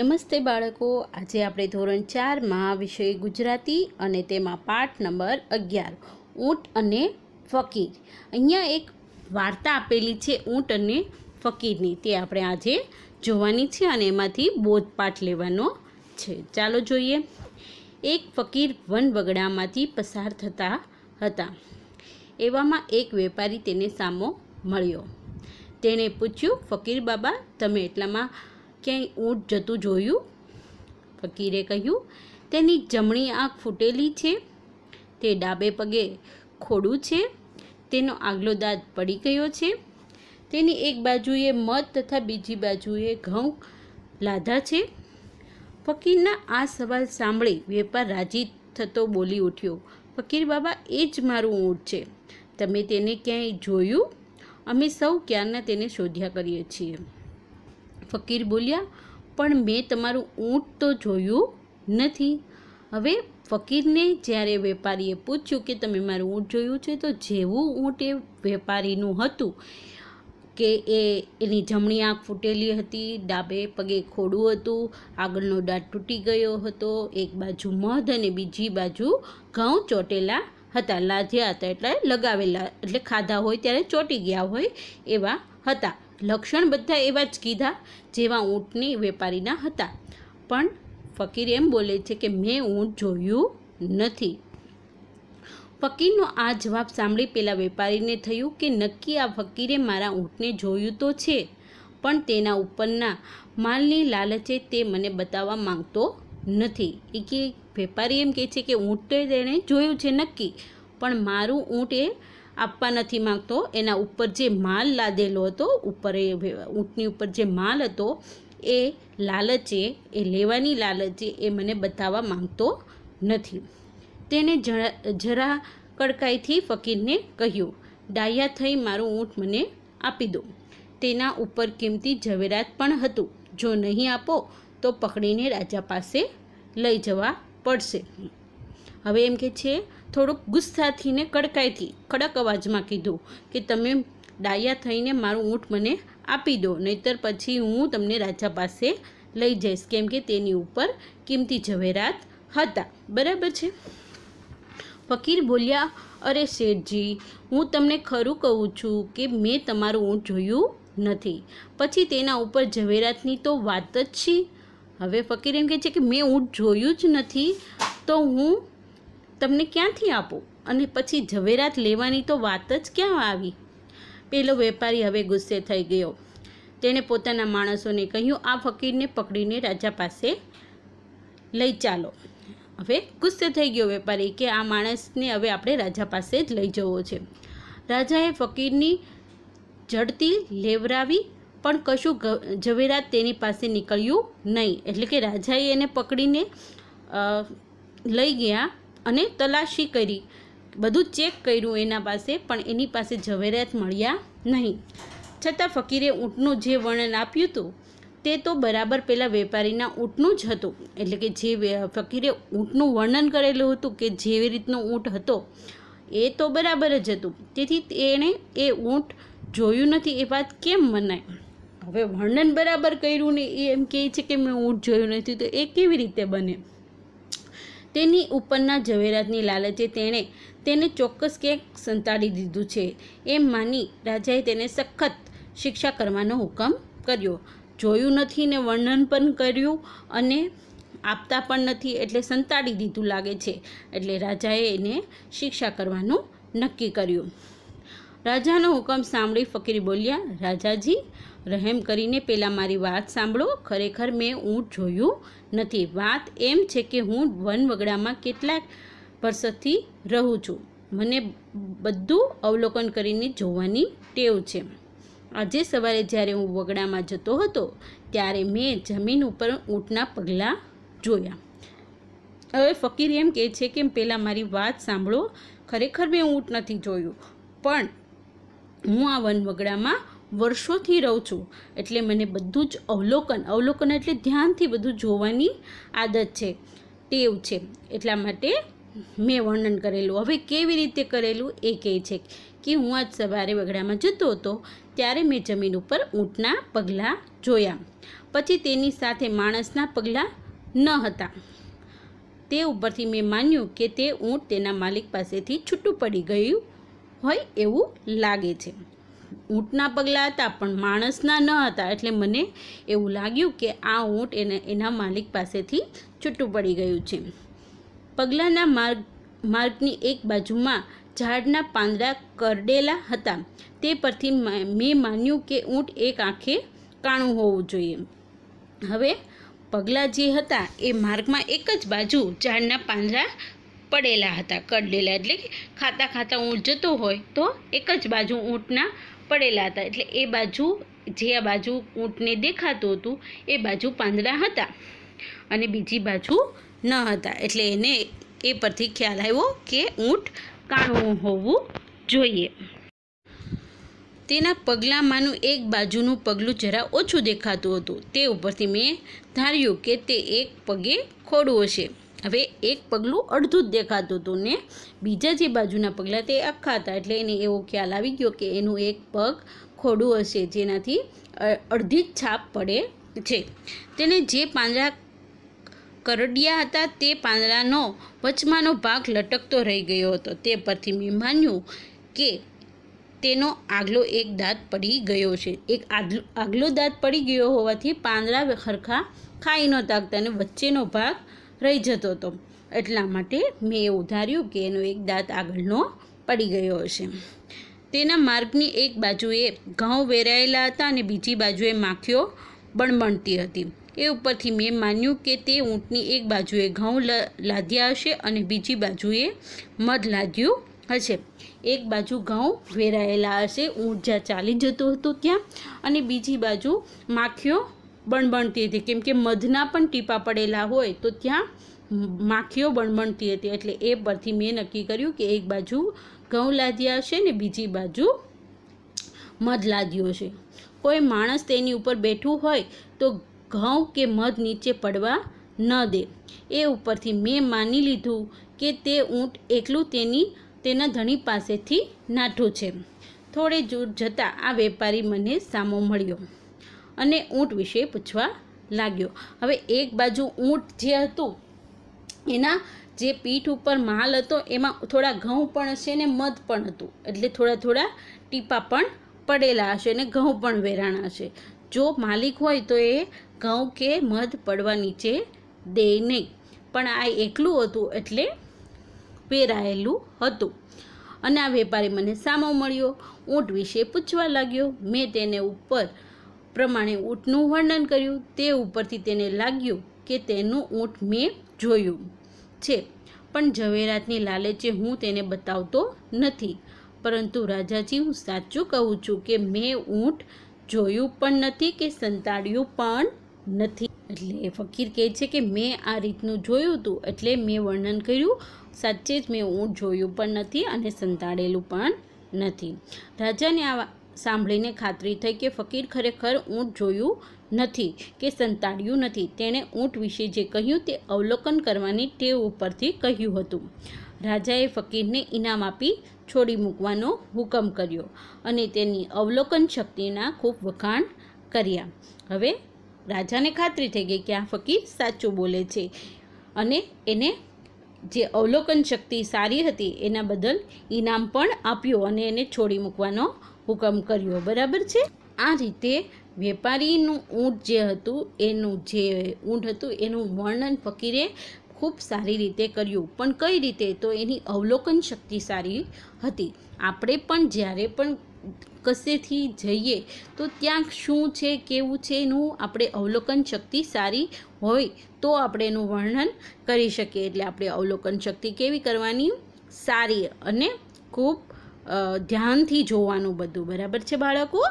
નમસ્તે બાળકો આજે આપણે ધોરણ ચારમાં વિષય ગુજરાતી અને તેમાં પાઠ નંબર અગિયાર ઊંટ અને ફકીર અહીંયા એક વાર્તા આપેલી છે ઊંટ અને ફકીરની તે આપણે આજે જોવાની છે અને એમાંથી બોધપાઠ લેવાનો છે ચાલો જોઈએ એક ફકીર વન વનબગડામાંથી પસાર થતા હતા એવામાં એક વેપારી તેને સામો મળ્યો તેણે પૂછ્યું ફકીર બાબા તમે એટલામાં ક્યાંય ઊંટ જતું જોયું ફકીરે કહ્યું તેની જમણી આંખ ફૂટેલી છે તે ડાબે પગે ખોડું છે તેનો આગલો દાંત પડી ગયો છે તેની એક બાજુએ મધ તથા બીજી બાજુએ ઘઉં લાધા છે ફકીરના આ સવાલ સાંભળી વેપાર રાજી થતો બોલી ઉઠ્યો ફકીર બાબા એ જ મારું ઊંટ છે તમે તેને ક્યાંય જોયું અમે સૌ ક્યારના તેને શોધ્યા કરીએ છીએ ફકીર બોલ્યા પણ મેં તમારું ઊંટ તો જોયું નથી હવે ફકીરને જ્યારે વેપારીએ પૂછ્યું કે તમે મારું ઊંટ જોયું છે તો જેવું ઊંટ એ વેપારીનું હતું કે એ એની જમણી આંખ ફૂટેલી હતી ડાબે પગે ખોડું હતું આગળનો દાંત તૂટી ગયો હતો એક બાજુ મધ અને બીજી બાજુ ઘઉં ચોટેલા હતા લાધ્યા હતા એટલે લગાવેલા એટલે ખાધા હોય ત્યારે ચોટી ગયા હોય એવા હતા લક્ષણ બધા એવા જ કીધા જેવા ઊંટની વેપારીના હતા પણ ફકીર એમ બોલે છે કે મેં ઊંટ જોયું નથી ફકીરનો આ જવાબ સાંભળી પેલા વેપારીને થયું કે નક્કી આ ફકીરે મારા ઊંટને જોયું તો છે પણ તેના ઉપરના માલની લાલચે તે મને બતાવવા માંગતો નથી એ કે વેપારી એમ કહે છે કે ઊંટ તેણે જોયું છે નક્કી પણ મારું ઊંટ એ આપવા નથી માગતો એના ઉપર જે માલ લાદેલો હતો ઉપર એ ઊંટની ઉપર જે માલ હતો એ લાલચે એ લેવાની લાલચે એ મને બતાવવા માગતો નથી તેને જરા કડકાઈથી ફકીરને કહ્યું ડાયા થઈ મારું ઊંટ મને આપી દો તેના ઉપર કિંમતી ઝવેરાત પણ હતું જો નહીં આપો તો પકડીને રાજા પાસે લઈ જવા પડશે હવે એમ કે છે થોડુંક ગુસ્સાથી ને કડકાઈથી કડક અવાજમાં કીધું કે તમે ડાયા થઈને મારું ઊંટ મને આપી દો નહીતર પછી હું તમને રાજા પાસે લઈ જઈશ કેમ કે તેની ઉપર કિંમતી ઝવેરાત હતા બરાબર છે ફકીર બોલ્યા અરે શેઠજી હું તમને ખરું કહું છું કે મેં તમારું ઊંટ જોયું નથી પછી તેના ઉપર ઝવેરાતની તો વાત જ છે હવે ફકીર એમ કહે છે કે મેં ઊંટ જોયું જ નથી તો હું તમને ક્યાંથી આપો અને પછી ઝવેરાત લેવાની તો વાત જ ક્યાં આવી પેલો વેપારી હવે ગુસ્સે થઈ ગયો તેણે પોતાના માણસોને કહ્યું આ ફકીરને પકડીને રાજા પાસે લઈ ચાલો હવે ગુસ્સે થઈ ગયો વેપારી કે આ માણસને હવે આપણે રાજા પાસે જ લઈ જવો છે રાજાએ ફકીરની જડતી લેવરાવી પણ કશું ઝવેરાત તેની પાસે નીકળ્યું નહીં એટલે કે રાજાએ એને પકડીને લઈ ગયા અને તલાશી કરી બધું ચેક કર્યું એના પાસે પણ એની પાસે ઝવેરાત મળ્યા નહીં છતાં ફકીરે ઊંટનું જે વર્ણન આપ્યું હતું તે તો બરાબર પહેલાં વેપારીના ઊંટનું જ હતું એટલે કે જે ફકીરે ઊંટનું વર્ણન કરેલું હતું કે જેવી રીતનો ઊંટ હતો એ તો બરાબર જ હતું તેથી તેણે એ ઊંટ જોયું નથી એ વાત કેમ મનાય હવે વર્ણન બરાબર કર્યું ને એ એમ કહે છે કે મેં ઊંટ જોયું નથી તો એ કેવી રીતે બને તેની ઉપરના ઝવેરાતની લાલચે તેણે તેને ચોક્કસ ક્યાંક સંતાડી દીધું છે એમ માની રાજાએ તેને સખત શિક્ષા કરવાનો હુકમ કર્યો જોયું નથી ને વર્ણન પણ કર્યું અને આપતા પણ નથી એટલે સંતાડી દીધું લાગે છે એટલે રાજાએ એને શિક્ષા કરવાનું નક્કી કર્યું રાજાનો હુકમ સાંભળી ફકીર બોલ્યા રાજાજી રહેમ કરીને પહેલાં મારી વાત સાંભળો ખરેખર મેં ઊંટ જોયું નથી વાત એમ છે કે હું વનવગડામાં કેટલાક વર્ષથી રહું છું મને બધું અવલોકન કરીને જોવાની ટેવ છે આજે સવારે જ્યારે હું વગડામાં જતો હતો ત્યારે મેં જમીન ઉપર ઊંટના પગલાં જોયા હવે ફકીર એમ કહે છે કે પહેલાં મારી વાત સાંભળો ખરેખર મેં ઊંટ નથી જોયું પણ હું આ વનવગડામાં વર્ષોથી રહું છું એટલે મને બધું જ અવલોકન અવલોકન એટલે ધ્યાનથી બધું જોવાની આદત છે ટેવ છે એટલા માટે મેં વર્ણન કરેલું હવે કેવી રીતે કરેલું એ કહે છે કે હું આજ સવારે વગડામાં જતો હતો ત્યારે મેં જમીન ઉપર ઊંટના પગલાં જોયા પછી તેની સાથે માણસના પગલાં ન હતા તે ઉપરથી મેં માન્યું કે તે ઊંટ તેના માલિક પાસેથી છૂટું પડી ગયું હોય એવું લાગે છે ઊંટના પગલાં હતા પણ માણસના ન હતા એટલે મને એવું લાગ્યું કે આ ઊંટ એને એના માલિક પાસેથી છૂટું પડી ગયું છે પગલાંના માર્ગ માર્ગની એક બાજુમાં ઝાડના પાંદડા કરડેલા હતા તે પરથી મેં માન્યું કે ઊંટ એક આંખે કાણું હોવું જોઈએ હવે પગલાં જે હતા એ માર્ગમાં એક જ બાજુ ઝાડના પાંદડા પડેલા હતા કડલેલા એટલે કે ખાતા ખાતા ઊંટ જતો હોય તો એક જ બાજુ ઊંટના પડેલા હતા એટલે એ બાજુ જે આ બાજુ ઊંટને દેખાતું હતું એ બાજુ પાંદડા હતા અને બીજી બાજુ ન હતા એટલે એને એ પરથી ખ્યાલ આવ્યો કે ઊંટ કાણું હોવું જોઈએ તેના પગલામાંનું એક બાજુનું પગલું જરા ઓછું દેખાતું હતું તે ઉપરથી મેં ધાર્યું કે તે એક પગે ખોડું હશે હવે એક પગલું અડધું જ દેખાતું હતું ને બીજા જે બાજુના પગલાં તે આખા હતા એટલે એને એવો ખ્યાલ આવી ગયો કે એનું એક પગ ખોડું હશે જેનાથી અડધી જ છાપ પડે છે તેને જે પાંદડા કરડિયા હતા તે પાંદડાનો વચમાંનો ભાગ લટકતો રહી ગયો હતો તે પરથી મેં માન્યું કે તેનો આગલો એક દાંત પડી ગયો છે એક આગલો આગલો દાંત પડી ગયો હોવાથી પાંદડા ખરખા ખાઈ નહોતા અને વચ્ચેનો ભાગ રહી જતો હતો એટલા માટે મેં એવું ધાર્યું કે એનો એક દાંત આગળનો પડી ગયો હશે તેના માર્ગની એક બાજુએ ઘઉં વેરાયેલા હતા અને બીજી બાજુએ માખીઓ બણબણતી હતી એ ઉપરથી મેં માન્યું કે તે ઊંટની એક બાજુએ ઘઉં લાદ્યા હશે અને બીજી બાજુએ મધ લાદ્યું હશે એક બાજુ ઘઉં વેરાયેલા હશે ઊંટ જ્યાં ચાલી જતો હતો ત્યાં અને બીજી બાજુ માખીઓ બણબણતી હતી કેમ કે મધના પણ ટીપા પડેલા હોય તો ત્યાં માખીઓ બણબણતી હતી એટલે એ પરથી મેં નક્કી કર્યું કે એક બાજુ ઘઉં લાદ્યા હશે ને બીજી બાજુ મધ લાદ્યો છે કોઈ માણસ તેની ઉપર બેઠું હોય તો ઘઉં કે મધ નીચે પડવા ન દે એ ઉપરથી મેં માની લીધું કે તે ઊંટ એકલું તેની તેના ધણી પાસેથી નાઠું છે થોડે દૂર જતાં આ વેપારી મને સામો મળ્યો અને ઊંટ વિશે પૂછવા લાગ્યો હવે એક બાજુ ઊંટ જે હતું એના જે પીઠ ઉપર માલ હતો એમાં થોડા ઘઉં પણ હશે ને મધ પણ હતું એટલે થોડા થોડા ટીપા પણ પડેલા હશે અને ઘઉં પણ વેરાણા હશે જો માલિક હોય તો એ ઘઉં કે મધ પડવા નીચે દે નહીં પણ આ એકલું હતું એટલે વેરાયેલું હતું અને આ વેપારી મને સામો મળ્યો ઊંટ વિશે પૂછવા લાગ્યો મેં તેને ઉપર પ્રમાણે ઊંટનું વર્ણન કર્યું તે ઉપરથી તેને લાગ્યું કે તેનું ઊંટ મેં જોયું છે પણ ઝવેરાતની લાલચે હું તેને બતાવતો નથી પરંતુ રાજાજી હું સાચું કહું છું કે મેં ઊંટ જોયું પણ નથી કે સંતાડ્યું પણ નથી એટલે ફકીર કહે છે કે મેં આ રીતનું જોયું હતું એટલે મેં વર્ણન કર્યું સાચે જ મેં ઊંટ જોયું પણ નથી અને સંતાડેલું પણ નથી રાજાને આ સાંભળીને ખાતરી થઈ કે ફકીર ખરેખર ઊંટ જોયું નથી કે સંતાડ્યું નથી તેણે ઊંટ વિશે જે કહ્યું તે અવલોકન કરવાની ટેવ ઉપરથી કહ્યું હતું રાજાએ ફકીરને ઇનામ આપી છોડી મૂકવાનો હુકમ કર્યો અને તેની અવલોકન શક્તિના ખૂબ વખાણ કર્યા હવે રાજાને ખાતરી થઈ ગઈ કે આ ફકીર સાચું બોલે છે અને એને જે અવલોકન શક્તિ સારી હતી એના બદલ ઇનામ પણ આપ્યું અને એને છોડી મૂકવાનો હુકમ કર્યો બરાબર છે આ રીતે વેપારીનું ઊંટ જે હતું એનું જે ઊંટ હતું એનું વર્ણન ફકીરે ખૂબ સારી રીતે કર્યું પણ કઈ રીતે તો એની અવલોકન શક્તિ સારી હતી આપણે પણ જ્યારે પણ કશેથી જઈએ તો ત્યાં શું છે કેવું છે એનું આપણે અવલોકન શક્તિ સારી હોય તો આપણે એનું વર્ણન કરી શકીએ એટલે આપણે અવલોકન શક્તિ કેવી કરવાની સારી અને ખૂબ ધ્યાનથી જોવાનું બધું બરાબર છે બાળકો